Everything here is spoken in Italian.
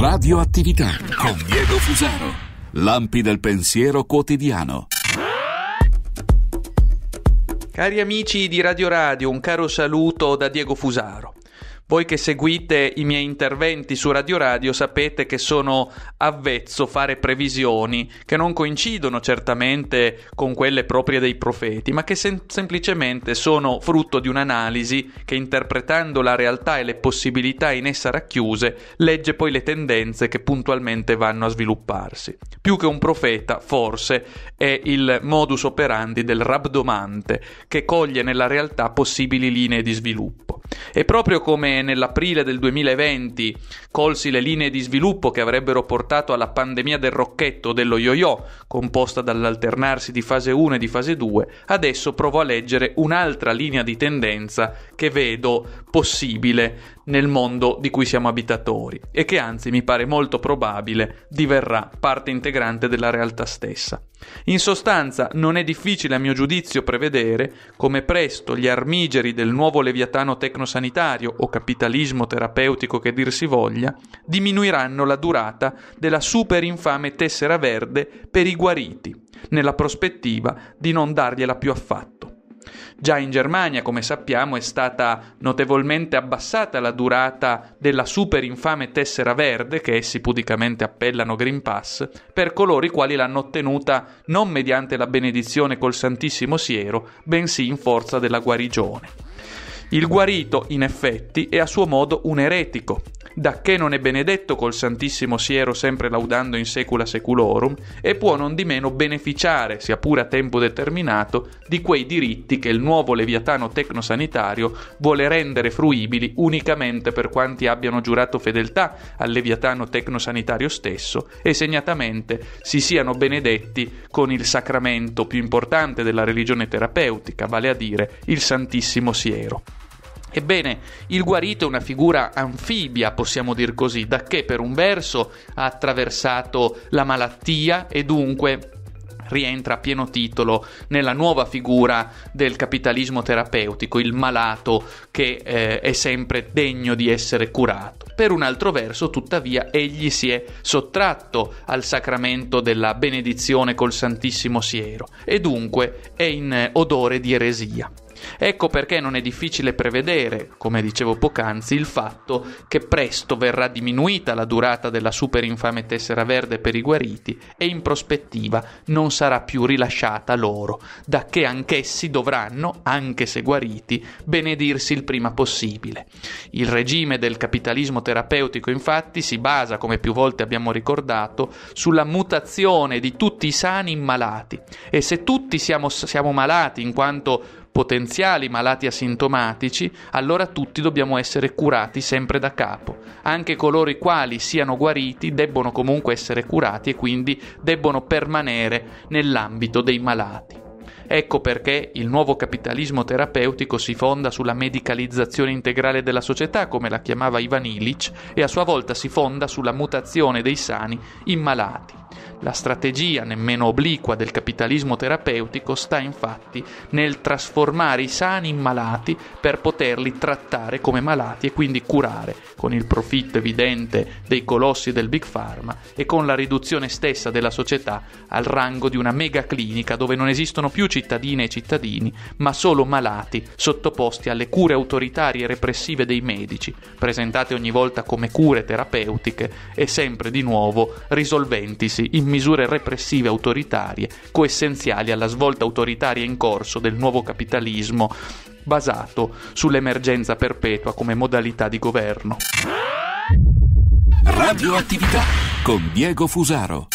Radioattività con Diego Fusaro. Lampi del pensiero quotidiano. Cari amici di Radio Radio, un caro saluto da Diego Fusaro. Voi che seguite i miei interventi su Radio Radio sapete che sono avvezzo fare previsioni che non coincidono certamente con quelle proprie dei profeti, ma che sem- semplicemente sono frutto di un'analisi che interpretando la realtà e le possibilità in essa racchiuse legge poi le tendenze che puntualmente vanno a svilupparsi. Più che un profeta, forse, è il modus operandi del rabdomante che coglie nella realtà possibili linee di sviluppo. E proprio come nell'aprile del 2020 colsi le linee di sviluppo che avrebbero portato alla pandemia del rocchetto o dello yo-yo, composta dall'alternarsi di fase 1 e di fase 2, adesso provo a leggere un'altra linea di tendenza che vedo possibile nel mondo di cui siamo abitatori e che anzi mi pare molto probabile diverrà parte integrante della realtà stessa. In sostanza non è difficile a mio giudizio prevedere come presto gli armigeri del nuovo leviatano tecno sanitario o capitalismo terapeutico che dir si voglia, diminuiranno la durata della super infame tessera verde per i guariti, nella prospettiva di non dargliela più affatto. Già in Germania, come sappiamo, è stata notevolmente abbassata la durata della super infame tessera verde, che essi pudicamente appellano Green Pass, per coloro i quali l'hanno ottenuta non mediante la benedizione col Santissimo Siero, bensì in forza della guarigione. Il guarito, in effetti, è a suo modo un eretico, dacché non è benedetto col Santissimo Siero sempre laudando in secula seculorum, e può non di meno beneficiare, sia pure a tempo determinato, di quei diritti che il nuovo leviatano tecnosanitario vuole rendere fruibili unicamente per quanti abbiano giurato fedeltà al leviatano tecnosanitario stesso e segnatamente si siano benedetti con il sacramento più importante della religione terapeutica, vale a dire il Santissimo Siero. Ebbene, il guarito è una figura anfibia, possiamo dir così, da che per un verso ha attraversato la malattia e dunque rientra a pieno titolo nella nuova figura del capitalismo terapeutico, il malato che eh, è sempre degno di essere curato. Per un altro verso, tuttavia, egli si è sottratto al sacramento della benedizione col Santissimo Siero e dunque è in odore di eresia. Ecco perché non è difficile prevedere, come dicevo poc'anzi, il fatto che presto verrà diminuita la durata della super infame tessera verde per i guariti e in prospettiva non sarà più rilasciata loro, da che anch'essi dovranno, anche se guariti, benedirsi il prima possibile. Il regime del capitalismo terapeutico infatti si basa, come più volte abbiamo ricordato, sulla mutazione di tutti i sani in malati e se tutti siamo, siamo malati in quanto potenziali malati asintomatici, allora tutti dobbiamo essere curati sempre da capo. Anche coloro i quali siano guariti debbono comunque essere curati e quindi debbono permanere nell'ambito dei malati. Ecco perché il nuovo capitalismo terapeutico si fonda sulla medicalizzazione integrale della società, come la chiamava Ivan Illich, e a sua volta si fonda sulla mutazione dei sani in malati. La strategia, nemmeno obliqua, del capitalismo terapeutico sta infatti nel trasformare i sani in malati per poterli trattare come malati e quindi curare, con il profitto evidente dei colossi del Big Pharma e con la riduzione stessa della società al rango di una mega clinica dove non esistono più cittadine e cittadini, ma solo malati sottoposti alle cure autoritarie e repressive dei medici, presentate ogni volta come cure terapeutiche e sempre di nuovo risolventisi in misure repressive autoritarie, coessenziali alla svolta autoritaria in corso del nuovo capitalismo, basato sull'emergenza perpetua come modalità di governo. Radioattività con Diego Fusaro.